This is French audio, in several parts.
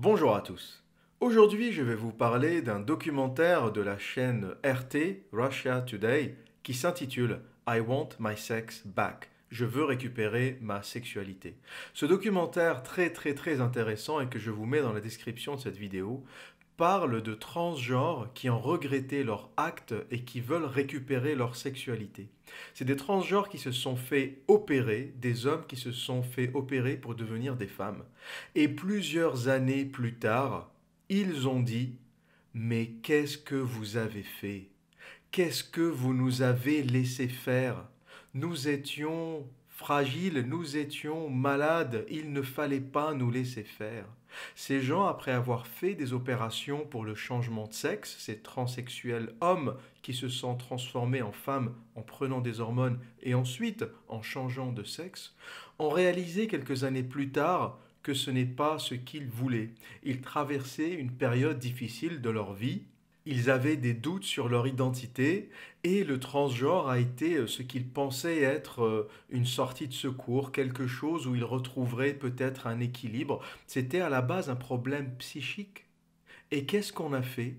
Bonjour à tous. Aujourd'hui, je vais vous parler d'un documentaire de la chaîne RT Russia Today qui s'intitule I Want My Sex Back. Je veux récupérer ma sexualité. Ce documentaire très très très intéressant et que je vous mets dans la description de cette vidéo parle de transgenres qui ont regretté leur acte et qui veulent récupérer leur sexualité. C'est des transgenres qui se sont fait opérer, des hommes qui se sont fait opérer pour devenir des femmes. Et plusieurs années plus tard, ils ont dit Mais qu'est-ce que vous avez fait Qu'est-ce que vous nous avez laissé faire Nous étions fragiles, nous étions malades, il ne fallait pas nous laisser faire. Ces gens, après avoir fait des opérations pour le changement de sexe, ces transsexuels hommes qui se sont transformés en femmes en prenant des hormones et ensuite en changeant de sexe, ont réalisé quelques années plus tard que ce n'est pas ce qu'ils voulaient. Ils traversaient une période difficile de leur vie ils avaient des doutes sur leur identité et le transgenre a été euh, ce qu'ils pensaient être euh, une sortie de secours, quelque chose où ils retrouveraient peut-être un équilibre. C'était à la base un problème psychique. Et qu'est-ce qu'on a fait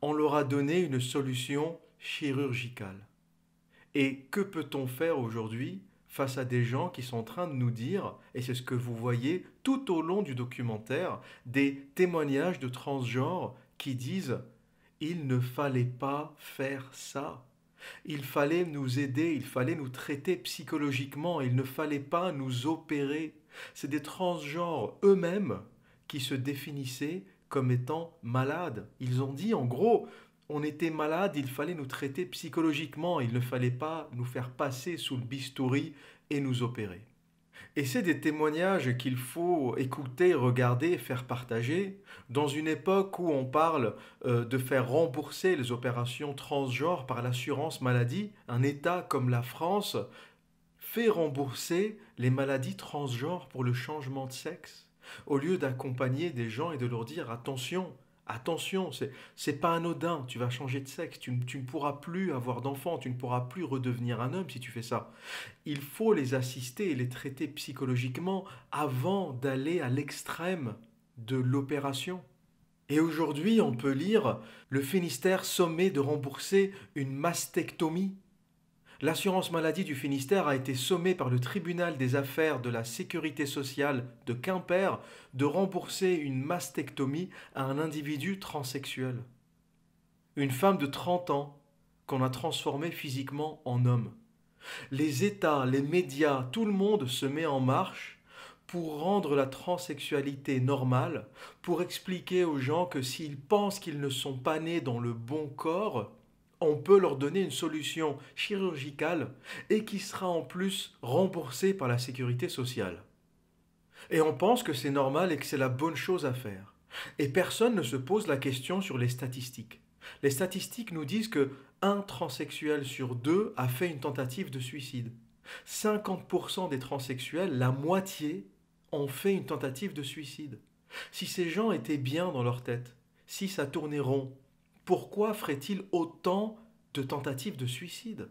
On leur a donné une solution chirurgicale. Et que peut-on faire aujourd'hui face à des gens qui sont en train de nous dire, et c'est ce que vous voyez tout au long du documentaire, des témoignages de transgenres qui disent il ne fallait pas faire ça. Il fallait nous aider, il fallait nous traiter psychologiquement, il ne fallait pas nous opérer. C'est des transgenres eux-mêmes qui se définissaient comme étant malades. Ils ont dit en gros, on était malade, il fallait nous traiter psychologiquement, il ne fallait pas nous faire passer sous le bistouri et nous opérer. Et c'est des témoignages qu'il faut écouter, regarder, faire partager, dans une époque où on parle euh, de faire rembourser les opérations transgenres par l'assurance maladie, un État comme la France fait rembourser les maladies transgenres pour le changement de sexe, au lieu d'accompagner des gens et de leur dire attention, Attention, c'est pas anodin, tu vas changer de sexe, tu, tu ne pourras plus avoir d'enfant, tu ne pourras plus redevenir un homme si tu fais ça. Il faut les assister et les traiter psychologiquement avant d'aller à l'extrême de l'opération. Et aujourd'hui, on peut lire Le Finistère sommet de rembourser une mastectomie L'assurance maladie du Finistère a été sommée par le tribunal des affaires de la sécurité sociale de Quimper de rembourser une mastectomie à un individu transsexuel. Une femme de 30 ans qu'on a transformée physiquement en homme. Les États, les médias, tout le monde se met en marche pour rendre la transsexualité normale, pour expliquer aux gens que s'ils pensent qu'ils ne sont pas nés dans le bon corps, on peut leur donner une solution chirurgicale et qui sera en plus remboursée par la sécurité sociale. Et on pense que c'est normal et que c'est la bonne chose à faire. Et personne ne se pose la question sur les statistiques. Les statistiques nous disent que un transsexuel sur deux a fait une tentative de suicide. 50% des transsexuels, la moitié, ont fait une tentative de suicide. Si ces gens étaient bien dans leur tête, si ça tournait rond, pourquoi ferait-il autant de tentatives de suicide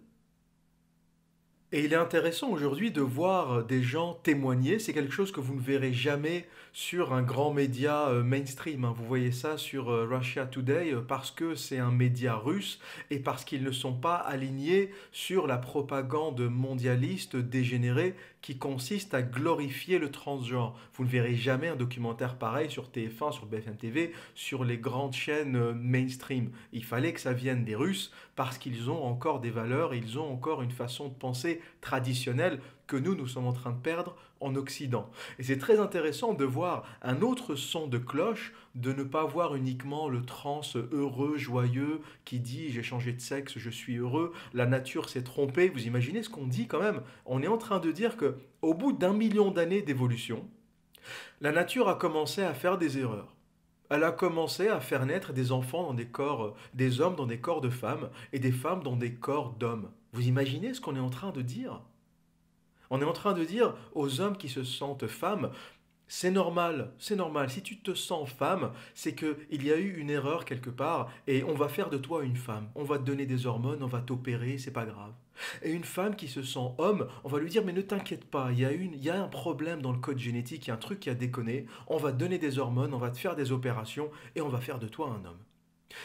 et il est intéressant aujourd'hui de voir des gens témoigner. C'est quelque chose que vous ne verrez jamais sur un grand média euh, mainstream. Hein. Vous voyez ça sur euh, Russia Today euh, parce que c'est un média russe et parce qu'ils ne sont pas alignés sur la propagande mondialiste dégénérée qui consiste à glorifier le transgenre. Vous ne verrez jamais un documentaire pareil sur TF1, sur BFM TV, sur les grandes chaînes euh, mainstream. Il fallait que ça vienne des Russes parce qu'ils ont encore des valeurs, ils ont encore une façon de penser traditionnelle que nous, nous sommes en train de perdre en Occident. Et c'est très intéressant de voir un autre son de cloche, de ne pas voir uniquement le trans heureux, joyeux, qui dit j'ai changé de sexe, je suis heureux, la nature s'est trompée. Vous imaginez ce qu'on dit quand même On est en train de dire que au bout d'un million d'années d'évolution, la nature a commencé à faire des erreurs. Elle a commencé à faire naître des enfants dans des corps, des hommes dans des corps de femmes et des femmes dans des corps d'hommes. Vous imaginez ce qu'on est en train de dire on est en train de dire aux hommes qui se sentent femmes, c'est normal, c'est normal. Si tu te sens femme, c'est que il y a eu une erreur quelque part et on va faire de toi une femme. On va te donner des hormones, on va t'opérer, c'est pas grave. Et une femme qui se sent homme, on va lui dire mais ne t'inquiète pas, il y a une, il y a un problème dans le code génétique, il y a un truc qui a déconné. On va te donner des hormones, on va te faire des opérations et on va faire de toi un homme.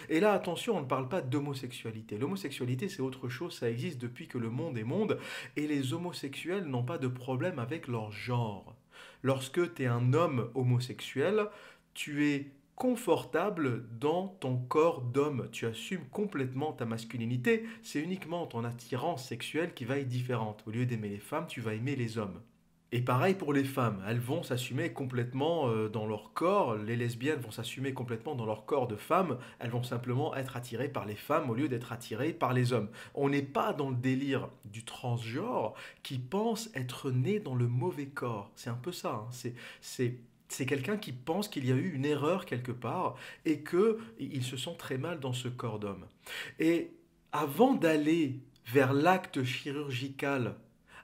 Et là, attention, on ne parle pas d'homosexualité. L'homosexualité, c'est autre chose, ça existe depuis que le monde est monde, et les homosexuels n'ont pas de problème avec leur genre. Lorsque tu es un homme homosexuel, tu es confortable dans ton corps d'homme. Tu assumes complètement ta masculinité. C'est uniquement ton attirance sexuelle qui va être différente. Au lieu d'aimer les femmes, tu vas aimer les hommes. Et pareil pour les femmes, elles vont s'assumer complètement euh, dans leur corps, les lesbiennes vont s'assumer complètement dans leur corps de femme, elles vont simplement être attirées par les femmes au lieu d'être attirées par les hommes. On n'est pas dans le délire du transgenre qui pense être né dans le mauvais corps. C'est un peu ça, hein. c'est, c'est, c'est quelqu'un qui pense qu'il y a eu une erreur quelque part et qu'il se sent très mal dans ce corps d'homme. Et avant d'aller vers l'acte chirurgical,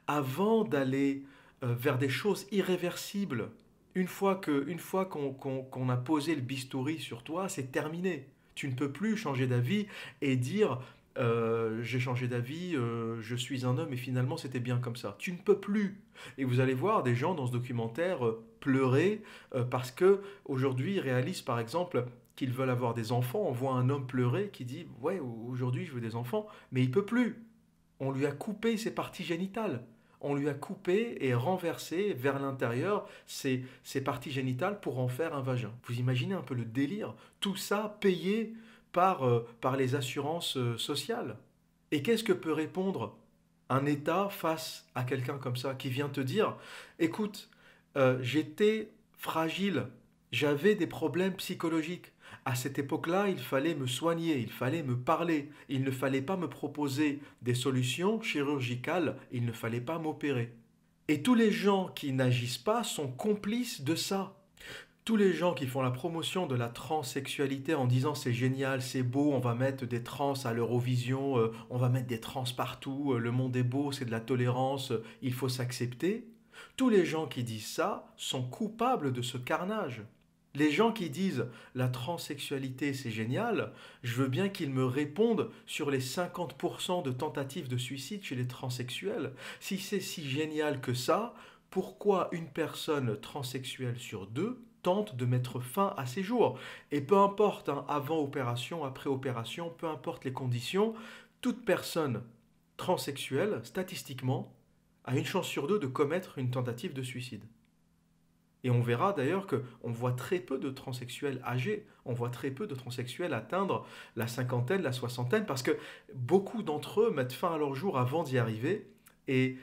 avant d'aller euh, vers des choses irréversibles. Une fois qu'on a posé le bistouri sur toi, c'est terminé. Tu ne peux plus changer d'avis et dire euh, j'ai changé d'avis, euh, je suis un homme et finalement c'était bien comme ça. Tu ne peux plus. Et vous allez voir des gens dans ce documentaire pleurer parce que aujourd'hui ils réalisent par exemple qu'ils veulent avoir des enfants. On voit un homme pleurer qui dit ouais aujourd'hui je veux des enfants, mais il peut plus. On lui a coupé ses parties génitales on lui a coupé et renversé vers l'intérieur ses, parties génitales pour en faire un vagin. Vous imaginez un peu le délire Tout ça payé par, euh, par les assurances euh, sociales. Et qu'est-ce que peut répondre un État face à quelqu'un comme ça qui vient te dire, écoute, euh, j'étais fragile, j'avais des problèmes psychologiques, à cette époque-là, il fallait me soigner, il fallait me parler, il ne fallait pas me proposer des solutions chirurgicales, il ne fallait pas m'opérer. Et tous les gens qui n'agissent pas sont complices de ça. Tous les gens qui font la promotion de la transsexualité en disant c'est génial, c'est beau, on va mettre des trans à l'Eurovision, euh, on va mettre des trans partout, euh, le monde est beau, c'est de la tolérance, euh, il faut s'accepter. Tous les gens qui disent ça sont coupables de ce carnage. Les gens qui disent la transsexualité c'est génial, je veux bien qu'ils me répondent sur les 50% de tentatives de suicide chez les transsexuels. Si c'est si génial que ça, pourquoi une personne transsexuelle sur deux tente de mettre fin à ses jours Et peu importe, hein, avant opération, après opération, peu importe les conditions, toute personne transsexuelle, statistiquement, a une chance sur deux de commettre une tentative de suicide. Et on verra d'ailleurs qu'on voit très peu de transsexuels âgés, on voit très peu de transsexuels atteindre la cinquantaine, la soixantaine, parce que beaucoup d'entre eux mettent fin à leur jour avant d'y arriver, et,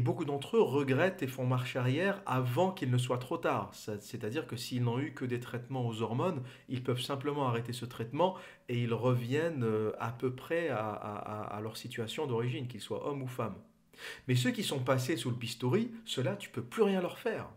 beaucoup d'entre eux regrettent et font marche arrière avant qu'il ne soit trop tard. C'est-à-dire que s'ils n'ont eu que des traitements aux hormones, ils peuvent simplement arrêter ce traitement et ils reviennent euh, à peu près à, leur situation d'origine, qu'ils soient hommes ou femmes. Mais ceux qui sont passés sous le bistouri, cela, tu tu peux plus rien leur faire.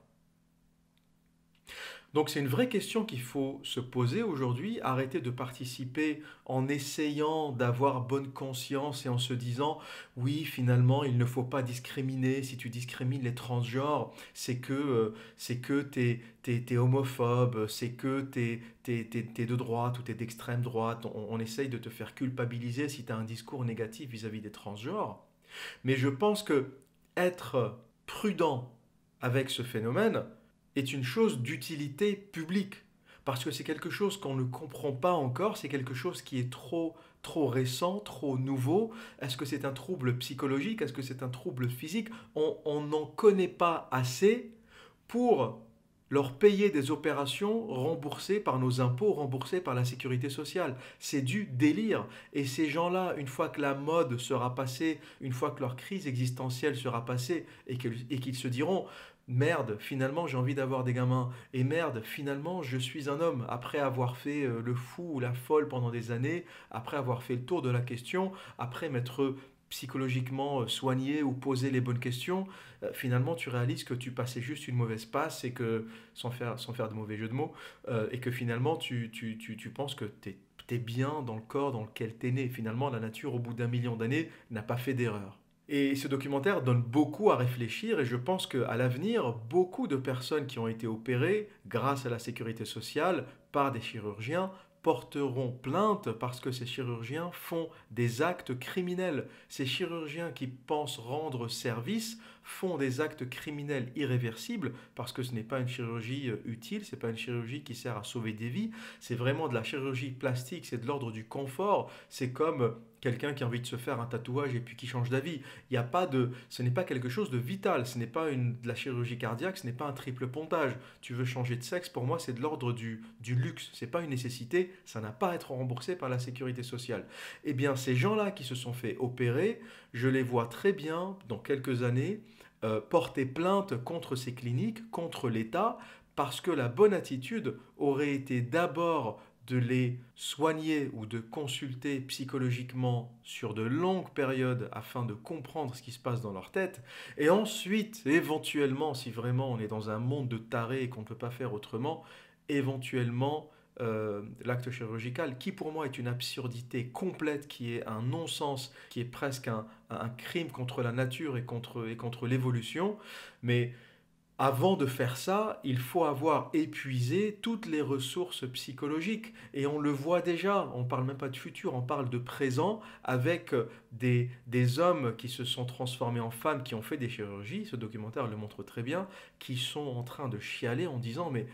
Donc c'est une vraie question qu'il faut se poser aujourd'hui, arrêter de participer en essayant d'avoir bonne conscience et en se disant oui finalement il ne faut pas discriminer, si tu discrimines les transgenres c'est que euh, c'est es, homophobe, c'est que tu es, de droite ou es d'extrême droite, on, essaye de te faire culpabiliser si tu as un discours négatif vis-à-vis -vis des transgenres. Mais je pense que être prudent avec ce phénomène, est une chose d'utilité publique, parce que c'est quelque chose qu'on ne comprend pas encore, c'est quelque chose qui est trop trop récent, trop nouveau Est-ce que c'est un trouble psychologique Est-ce que c'est un trouble physique On n'en connaît pas assez pour leur payer des opérations remboursées par nos impôts, remboursées par la sécurité sociale. C'est du délire. Et ces gens-là, une fois que la mode sera passée, une fois que leur crise existentielle sera passée, et qu'ils se diront, merde, finalement j'ai envie d'avoir des gamins, et merde, finalement je suis un homme, après avoir fait euh, le fou ou la folle pendant des années, après avoir fait le tour de la question, après m'être psychologiquement euh, soigné ou posé les bonnes questions, euh, finalement tu réalises que tu passais juste une mauvaise passe et que, sans faire, sans faire de mauvais jeu de mots, et que finalement tu, tu, penses que tu es, es bien dans le corps dans lequel tu es né. Finalement, la nature, au bout d'un million d'années, n'a pas fait d'erreur. Et ce documentaire donne beaucoup à réfléchir et je pense qu'à l'avenir, beaucoup de personnes qui ont été opérées grâce à la sécurité sociale par des chirurgiens porteront plainte parce que ces chirurgiens font des actes criminels. Ces chirurgiens qui pensent rendre service font des actes criminels irréversibles parce que ce n'est pas une chirurgie euh, utile, ce n'est pas une chirurgie qui sert à sauver des vies, c'est vraiment de la chirurgie plastique, c'est de l'ordre du confort, c'est comme euh, quelqu'un qui a envie de se faire un tatouage et puis qui change d'avis. Il a pas de, ce n'est pas quelque chose de vital, ce n'est pas une, de la chirurgie cardiaque, ce n'est pas un triple pontage. Tu veux changer de sexe, pour moi c'est de l'ordre du, du luxe, n'est pas une nécessité, ça n'a pas à être remboursé par la sécurité sociale. Eh bien ces gens-là qui se sont fait opérer, je les vois très bien dans quelques années euh, porter plainte contre ces cliniques, contre l'État, parce que la bonne attitude aurait été d'abord de les soigner ou de consulter psychologiquement sur de longues périodes afin de comprendre ce qui se passe dans leur tête, et ensuite, éventuellement, si vraiment on est dans un monde de tarés et qu'on ne peut pas faire autrement, éventuellement euh, l'acte chirurgical, qui pour moi est une absurdité complète, qui est un non-sens, qui est presque un, crime contre la nature et contre, et contre l'évolution. Mais avant de faire ça, il faut avoir épuisé toutes les ressources psychologiques. Et on le voit déjà, on parle même pas de futur, on parle de présent avec des, des, hommes qui se sont transformés en femmes, qui ont fait des chirurgies, ce documentaire le montre très bien, qui sont en train de chialer en disant mais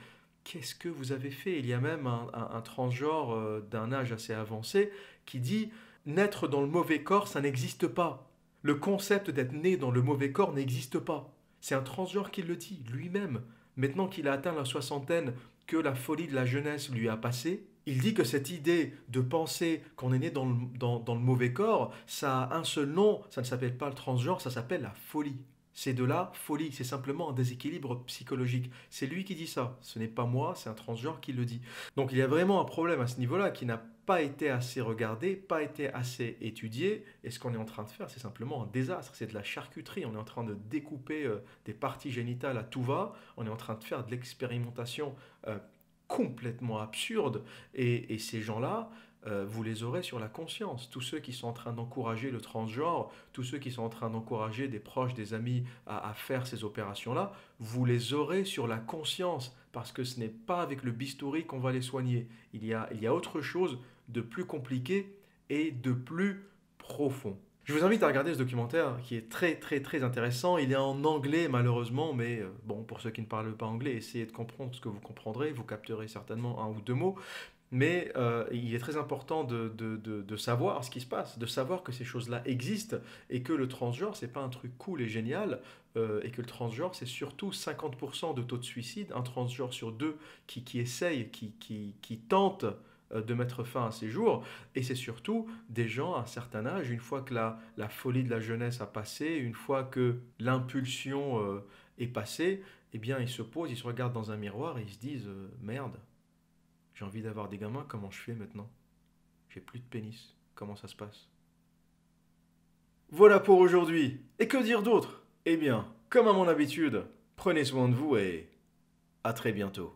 qu'est-ce que vous avez fait Il y a même un, transgenre euh, d'un âge assez avancé qui dit naître dans le mauvais corps, ça n'existe pas. Le concept d'être né dans le mauvais corps n'existe pas. C'est un transgenre qui le dit lui-même. Maintenant qu'il a atteint la soixantaine, que la folie de la jeunesse lui a passé, il dit que cette idée de penser qu'on est né dans le, dans le mauvais corps, ça a un seul nom, ça ne s'appelle pas le transgenre, ça s'appelle la folie c'est de la folie, c'est simplement un déséquilibre psychologique. C'est lui qui dit ça, ce n'est pas moi, c'est un transgenre qui le dit. Donc il y a vraiment un problème à ce niveau-là qui n'a pas été assez regardé, pas été assez étudié. Et ce qu'on est en train de faire, c'est simplement un désastre. C'est de la charcuterie. On est en train de découper euh, des parties génitales à tout va. On est en train de faire de l'expérimentation euh, complètement absurde. Et, et ces gens-là, euh, vous les aurez sur la conscience. Tous ceux qui sont en train d'encourager le transgenre, tous ceux qui sont en train d'encourager des proches, des amis à, faire ces opérations-là, vous les aurez sur la conscience parce que ce n'est pas avec le bistouri qu'on va les soigner. Il y, a, il y a autre chose de plus compliqué et de plus profond. Je vous invite à regarder ce documentaire qui est très très très intéressant. Il est en anglais malheureusement, mais euh, bon, pour ceux qui ne parlent pas anglais, essayez de comprendre ce que vous comprendrez. Vous capterez certainement un ou deux mots mais euh, il est très important de, savoir ce qui se passe, de savoir que ces choses-là existent et que le transgenre, n'est pas un truc cool et génial, euh, et que le transgenre, c'est surtout 50% de taux de suicide, un transgenre sur deux qui, qui essaye, qui, qui, tente euh, de mettre fin à ses jours. Et c'est surtout des gens à un certain âge, une fois que la, folie de la jeunesse a passé, une fois que l'impulsion est passée, eh bien ils se posent, ils se regardent dans un miroir et ils se disent merde, j'ai envie d'avoir des gamins, comment je fais maintenant J'ai plus de pénis, comment ça se passe Voilà pour aujourd'hui. Et que dire d'autre Eh bien, comme à mon habitude, prenez soin de vous et à très bientôt.